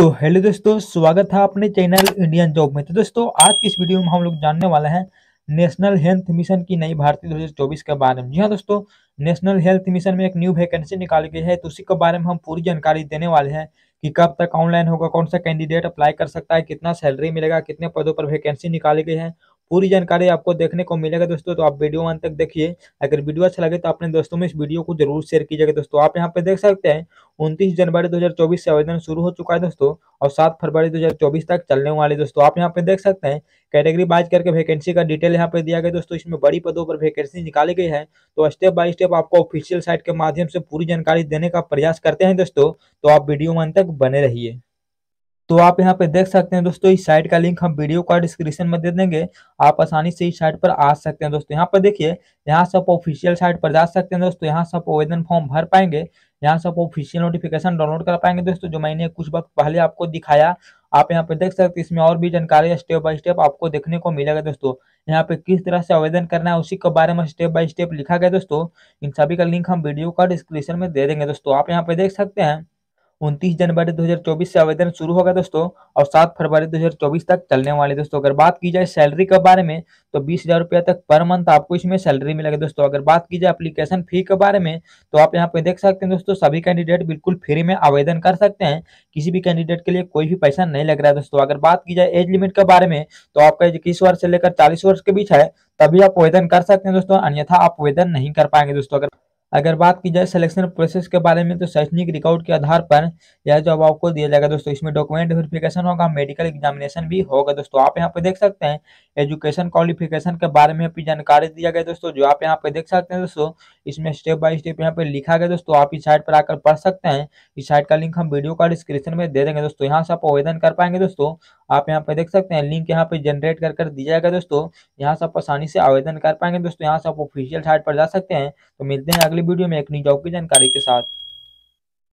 तो हेलो दोस्तों स्वागत है अपने चैनल इंडियन जॉब में तो दोस्तों आज की इस वीडियो में हम लोग जानने वाले हैं नेशनल हेल्थ मिशन की नई भारतीय चौबीस के बारे में जी हाँ दोस्तों नेशनल हेल्थ मिशन में एक न्यू वैकेंसी निकाली गई है तो उसी के बारे में हम पूरी जानकारी देने वाले हैं कि कब तक ऑनलाइन होगा कौन सा कैंडिडेट अप्लाई कर सकता है कितना सैलरी मिलेगा कितने पदों पर वैकेंसी निकाली गई है पूरी जानकारी आपको देखने को मिलेगा दोस्तों तो आप वीडियो अंत तक देखिए अगर वीडियो अच्छा लगे तो अपने दोस्तों में इस वीडियो को जरूर शेयर कीजिएगा दोस्तों आप यहाँ पे देख सकते हैं उनतीस जनवरी 2024 से आवेदन शुरू हो चुका है दोस्तों और सात फरवरी 2024 तक चलने वाले दोस्तों आप यहाँ पे देख सकते हैं कैटेगरी वाइज करके वैकेंसी का डिटेल यहाँ पे दिया गया दोस्तों इसमें बड़ी पदों पर वैकेंसी निकाली गई है तो स्टेप बाय स्टेप आपको ऑफिशियल साइट के माध्यम से पूरी जानकारी देने का प्रयास करते हैं दोस्तों तो आप वीडियो मन तक बने रहिए तो आप यहाँ पे देख सकते हैं दोस्तों इस साइट का लिंक हम वीडियो का डिस्क्रिप्शन में दे देंगे आप आसानी से इस साइट पर आ सकते हैं दोस्तों यहाँ पर देखिए यहाँ से आप ऑफिशियल साइट पर जा सकते हैं दोस्तों यहाँ से आप आवेदन फॉर्म भर पाएंगे यहाँ से आप ऑफिशियल नोटिफिकेशन डाउनलोड कर पाएंगे दोस्तों जो मैंने कुछ वक्त पहले आपको दिखाया आप यहाँ पे देख सकते हैं इसमें और भी जानकारी स्टेप बाय स्टेप आपको देखने को मिलेगा दोस्तों यहाँ पे किस तरह से आवेदन करना है उसी के बारे में स्टेप बाय स्टेप लिखा गया दोस्तों इन सभी का लिंक हम वीडियो का डिस्क्रिप्शन में दे देंगे दोस्तों आप यहाँ पे देख सकते हैं उनतीस जनवरी 2024 से आवेदन शुरू होगा दोस्तों और सात फरवरी 2024 तक चलने वाले दोस्तों अगर बात की जाए सैलरी के बारे में तो बीस हजार रुपया तक पर मंथ आपको इसमें सैलरी मिलेगा दोस्तों अगर बात की जाए अप्लीकेशन फी के बारे में तो आप यहाँ पे देख सकते हैं दोस्तों सभी कैंडिडेट बिल्कुल फ्री में आवेदन कर सकते हैं किसी भी कैंडिडेट के लिए कोई भी पैसा नहीं लग रहा है दोस्तों अगर बात की जाए एज लिमिट के बारे में तो आपका इक्कीस वर्ष से लेकर चालीस वर्ष के बीच है तभी आप आवेदन कर सकते हैं दोस्तों अन्यथा आप आवेदन नहीं कर पाएंगे दोस्तों अगर अगर बात की जाए सिलेक्शन प्रोसेस के बारे में तो शैक्षणिक रिकॉर्ड के आधार पर यह जॉब आपको दिया जाएगा दोस्तों इसमें डॉक्यूमेंट वेरिफिकेशन होगा मेडिकल एग्जामिनेशन भी होगा दोस्तों आप यहाँ पे देख सकते हैं एजुकेशन क्वालिफिकेशन के बारे में भी जानकारी दिया गया दोस्तों जो आप यहाँ पे देख सकते हैं दोस्तों इसमें स्टेप बाय स्टेप यहाँ पे लिखा गया दोस्तों आप इस साइट पर आकर पढ़ सकते हैं इस साइट का लिंक हम वीडियो का डिस्क्रिप्शन में दे देंगे दोस्तों यहाँ से आप आवेदन कर पाएंगे दोस्तों आप यहाँ पे देख सकते हैं लिंक यहाँ पे जनरेट कर कर दी जाएगा दोस्तों यहाँ से आप आसानी से आवेदन कर पाएंगे दोस्तों यहाँ से आप ऑफिशियल साइट पर जा सकते हैं तो मिलते हैं अगली वीडियो में एक नई जॉब की जानकारी के साथ